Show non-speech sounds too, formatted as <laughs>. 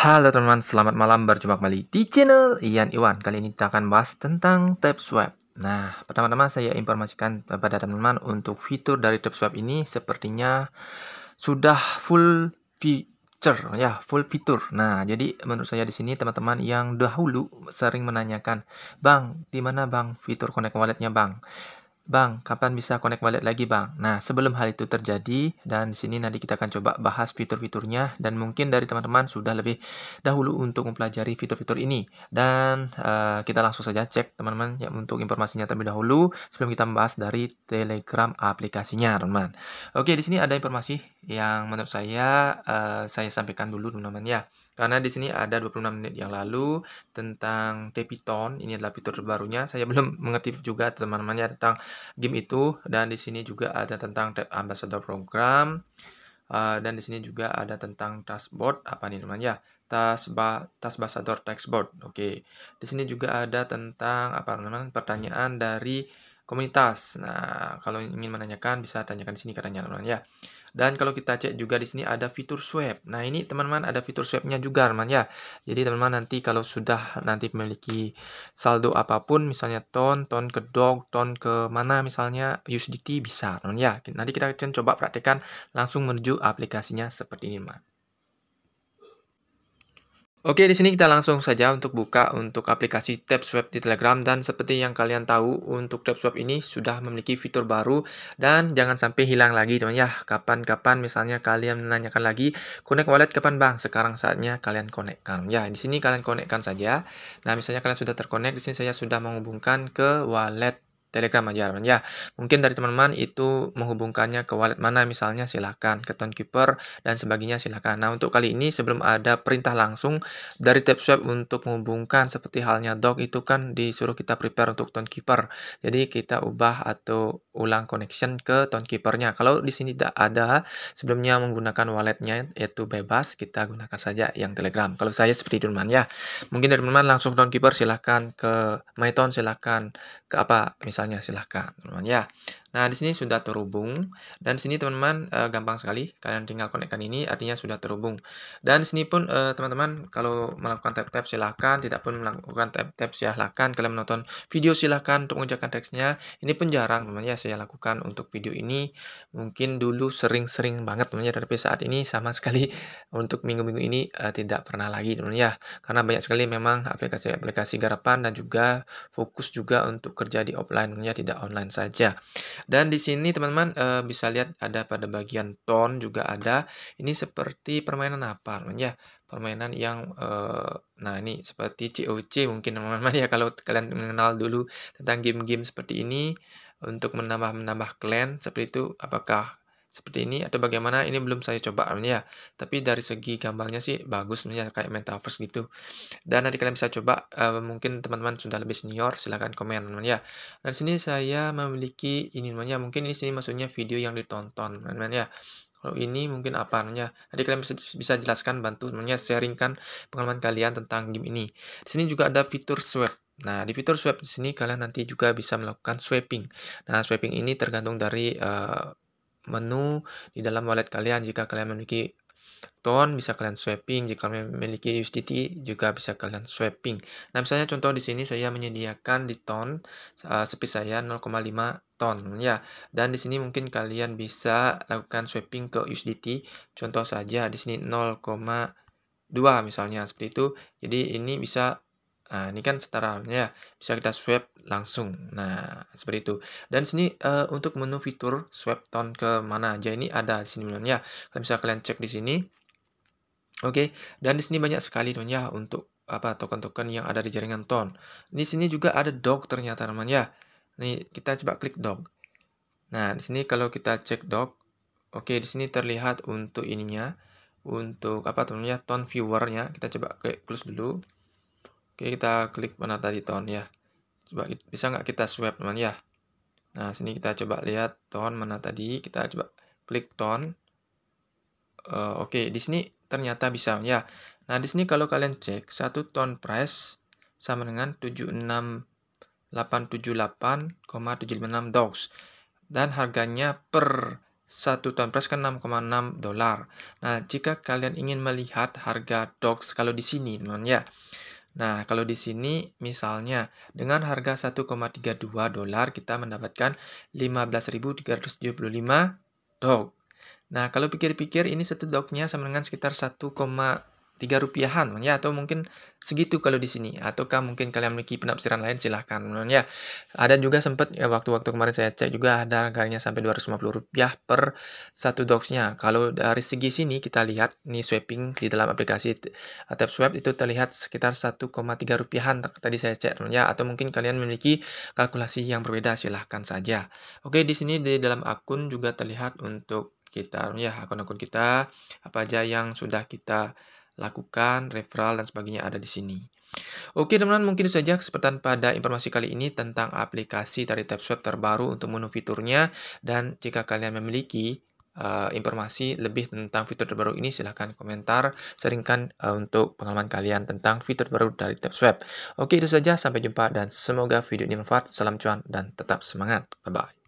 Halo teman-teman, selamat malam berjumpa kembali di channel Ian Iwan. Kali ini kita akan bahas tentang tab swipe. Nah, pertama-tama saya informasikan kepada teman-teman untuk fitur dari tab swipe ini sepertinya sudah full feature ya, full fitur. Nah, jadi menurut saya di sini teman-teman yang dahulu sering menanyakan, "Bang, di mana Bang fitur connect walletnya Bang?" Bang, kapan bisa connect wallet lagi bang? Nah, sebelum hal itu terjadi, dan di sini nanti kita akan coba bahas fitur-fiturnya, dan mungkin dari teman-teman sudah lebih dahulu untuk mempelajari fitur-fitur ini. Dan uh, kita langsung saja cek teman-teman ya, untuk informasinya terlebih dahulu, sebelum kita membahas dari Telegram aplikasinya, teman-teman. Oke, di sini ada informasi yang menurut saya, uh, saya sampaikan dulu teman-teman ya karena di sini ada 26 menit yang lalu tentang Tepiton ini adalah fitur terbarunya saya belum mengerti juga teman teman ya tentang game itu dan di sini juga ada tentang tab ambassador program uh, dan di sini juga ada tentang dashboard apa nih namanya tas ambassador textboard oke okay. di sini juga ada tentang apa namanya pertanyaan dari komunitas. Nah, kalau ingin menanyakan bisa tanyakan di sini katanya teman-teman ya. Dan kalau kita cek juga di sini ada fitur swap. Nah, ini teman-teman ada fitur swapnya nya juga teman ya. Jadi teman-teman nanti kalau sudah nanti memiliki saldo apapun misalnya ton, ton ke dog, ton ke mana misalnya USDT bisa teman ya. Nanti kita coba praktekan langsung menuju aplikasinya seperti ini teman. Oke, di sini kita langsung saja untuk buka untuk aplikasi TabSwap di Telegram dan seperti yang kalian tahu untuk TabSwap ini sudah memiliki fitur baru dan jangan sampai hilang lagi teman ya. Kapan-kapan misalnya kalian menanyakan lagi connect wallet kapan Bang? Sekarang saatnya kalian konekkan. Ya, di sini kalian konekkan saja. Nah, misalnya kalian sudah terkonek, di sini saya sudah menghubungkan ke wallet Telegram aja teman. ya. Mungkin dari teman-teman itu menghubungkannya ke wallet mana misalnya silahkan ke Tonkeeper dan sebagainya silahkan. Nah untuk kali ini sebelum ada perintah langsung dari TapSwap untuk menghubungkan seperti halnya dog itu kan disuruh kita prepare untuk Tonkeeper. Jadi kita ubah atau ulang connection ke Tonkeepernya. Kalau di sini tidak ada sebelumnya menggunakan walletnya yaitu bebas kita gunakan saja yang Telegram. Kalau saya seperti itu teman ya. Mungkin dari teman-teman langsung Tonkeeper silahkan ke Myton silahkan ke apa misalnya bahasanya silahkan teman-teman ya Nah, di sini sudah terhubung dan di sini teman-teman e, gampang sekali kalian tinggal konekkan ini artinya sudah terhubung. Dan di sini pun eh, teman-teman kalau melakukan tap-tap silahkan, tidak pun melakukan tap-tap silahkan, kalian menonton video silahkan untuk mengerjakan teksnya. Ini pun jarang teman-teman ya saya lakukan untuk video ini. Mungkin dulu sering-sering banget teman-teman ya, tapi saat ini sama <laughs> sekali untuk minggu-minggu ini e, tidak pernah lagi teman-teman ya. Karena banyak sekali memang aplikasi-aplikasi garapan dan juga fokus juga untuk kerja di offline, ya tidak online saja. Dan di sini teman-teman e, bisa lihat ada pada bagian tone juga ada. Ini seperti permainan apa ya? Permainan yang e, nah ini seperti COC mungkin teman-teman <laughs> ya kalau kalian mengenal dulu tentang game-game seperti ini untuk menambah-menambah clan seperti itu apakah seperti ini atau bagaimana ini belum saya coba ya tapi dari segi gambarnya sih bagus sebenarnya kayak metaverse gitu dan nanti kalian bisa coba uh, mungkin teman-teman sudah lebih senior silahkan komen teman ya dan sini saya memiliki ini namanya mungkin ini sini maksudnya video yang ditonton teman ya kalau ini mungkin apa namanya? Nanti kalian bisa, bisa jelaskan bantu namanya sharingkan pengalaman kalian tentang game ini. Di sini juga ada fitur swipe. Nah, di fitur swipe di sini kalian nanti juga bisa melakukan swiping. Nah, swiping ini tergantung dari eh, menu di dalam wallet kalian jika kalian memiliki Ton bisa kalian swapping jika kalian memiliki USDT juga bisa kalian swapping. Nah misalnya contoh di sini saya menyediakan di ton uh, eh, sepi saya 0,5 ton ya. Dan di sini mungkin kalian bisa lakukan swapping ke USDT. Contoh saja di sini 0,2 misalnya seperti itu. Jadi ini bisa Nah, ini kan setara bisa kita swipe langsung. Nah, seperti itu. Dan sini uh, untuk menu fitur swipe tone ke mana aja ini ada di sini menunya. kalian misalnya kalian cek di sini. Oke, okay. dan di sini banyak sekali ya untuk apa token-token yang ada di jaringan tone. Di sini juga ada dog ternyata teman ya Nih, kita coba klik dog. Nah, di sini kalau kita cek dog, oke okay, di sini terlihat untuk ininya untuk apa teman ya tone viewernya. Kita coba klik plus dulu. Oke, kita klik mana tadi ton ya. Coba bisa nggak kita swipe teman ya. Nah, sini kita coba lihat ton mana tadi. Kita coba klik ton. Uh, Oke, okay. di sini ternyata bisa ya. Nah, di sini kalau kalian cek, satu ton price sama dengan 76878,756 dogs. Dan harganya per satu ton price kan 6,6 dolar. Nah, jika kalian ingin melihat harga dogs kalau di sini, teman ya. Nah, kalau di sini misalnya dengan harga 1,32 dolar kita mendapatkan 15.375 dog. Nah, kalau pikir-pikir ini satu dognya sama dengan sekitar koma tiga rupiahan ya atau mungkin segitu kalau di sini ataukah mungkin kalian memiliki penafsiran lain silahkan ya ada juga sempat ya waktu-waktu kemarin saya cek juga ada harganya sampai 250 rupiah per satu doxnya kalau dari segi sini kita lihat nih swapping di dalam aplikasi eh, tab swap itu terlihat sekitar 1,3 rupiahan tadi saya cek ya atau mungkin kalian memiliki kalkulasi yang berbeda silahkan saja oke di sini di dalam akun juga terlihat untuk kita ya akun-akun kita apa aja yang sudah kita lakukan, referral, dan sebagainya ada di sini. Oke teman-teman, mungkin itu saja kesempatan pada informasi kali ini tentang aplikasi dari TapSwap terbaru untuk menu fiturnya. Dan jika kalian memiliki uh, informasi lebih tentang fitur terbaru ini, silahkan komentar, seringkan uh, untuk pengalaman kalian tentang fitur terbaru dari TapSwap. Oke itu saja, sampai jumpa dan semoga video ini bermanfaat. Salam cuan dan tetap semangat. Bye-bye.